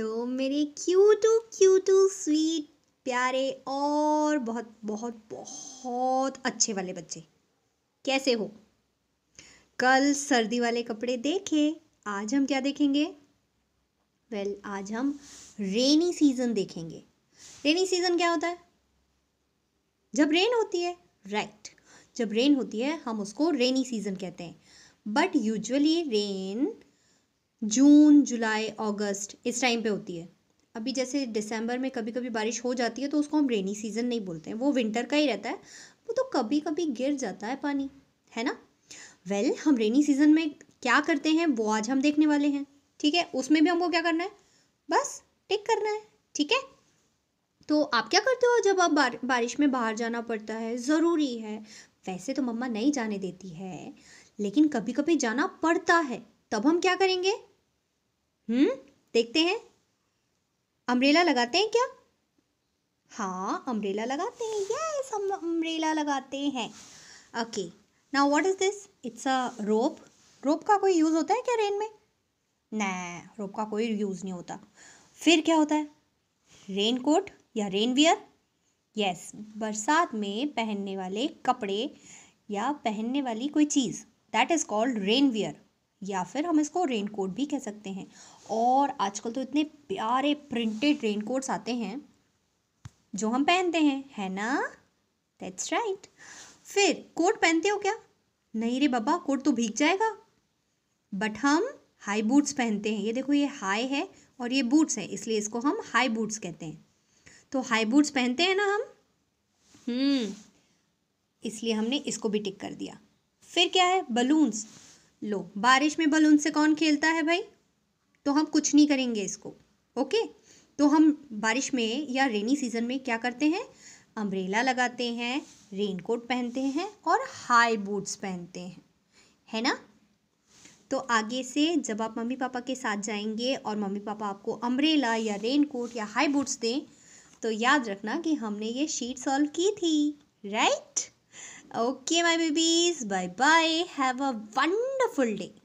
Hello मेरे क्यूटू क्यूटू sweet प्यारे और बहुत बहुत बहुत अच्छे वाले बच्चे कैसे हो कल सर्दी वाले कपड़े देखे आज हम क्या देखेंगे वेल well, आज हम रेनी सीज़न देखेंगे रेनी सीज़न क्या होता है जब रेन होती है राइट right. जब रेन होती है हम उसको रेनी सीज़न कहते हैं but usually rain June July August इस टाइम पे होती है अभी जैसे दिसंबर में कभी कभी बारिश हो जाती है तो उसको हम रेनी सीज़न नहीं बोलते हैं वो विंटर का ही रहता है वो तो कभी कभी गिर जाता है पानी है ना वेल well, हम रेनी सीज़न में क्या करते हैं वो आज हम देखने वाले हैं ठीक है उसमें भी हमको क्या करना है बस टिक करना है ठीक है तो आप क्या करते हो जब आप बार, बारिश में बाहर जाना पड़ता है ज़रूरी है वैसे तो मम्मा नहीं जाने देती है लेकिन कभी कभी जाना पड़ता है तब हम क्या करेंगे हम्म देखते हैं अम्ब्रेला लगाते हैं क्या हाँ अम्ब्रेला लगाते हैं यस हम अम्ब्रेला लगाते हैं okay now what is this it's a rope rope का कोई यूज़ होता है क्या रेन में ना रोप का कोई यूज़ नहीं होता फिर क्या होता है रेन कोट या रेन वियर यस बरसात में पहनने वाले कपड़े या पहनने वाली कोई चीज़ that is called rainwear या फिर हम इसको रेन कोट भी कह सकते हैं और आजकल तो इतने प्यारे प्रिंटेड रेन कोट्स आते हैं जो हम पहनते हैं है ना दैट्स राइट right. फिर कोट पहनते हो क्या नहीं रे बाबा कोट तो भीग जाएगा बट हम हाई बूट्स पहनते हैं ये देखो ये हाई है और ये बूट्स है इसलिए इसको हम हाई बूट्स कहते हैं तो हाई बूट्स पहनते हैं ना हम हम्म इसलिए हमने इसको भी टिक कर दिया फिर क्या है बलून्स लो बारिश में बलून से कौन खेलता है भाई तो हम कुछ नहीं करेंगे इसको ओके तो हम बारिश में या रेनी सीज़न में क्या करते हैं अम्ब्रेला लगाते हैं रेनकोट पहनते हैं और हाई बूट्स पहनते हैं है ना तो आगे से जब आप मम्मी पापा के साथ जाएंगे और मम्मी पापा आपको अम्ब्रेला या रेनकोट या हाई बूट्स दें तो याद रखना कि हमने ये शीट सॉल्व की थी right Okay, my babies. Bye bye. Have a wonderful day.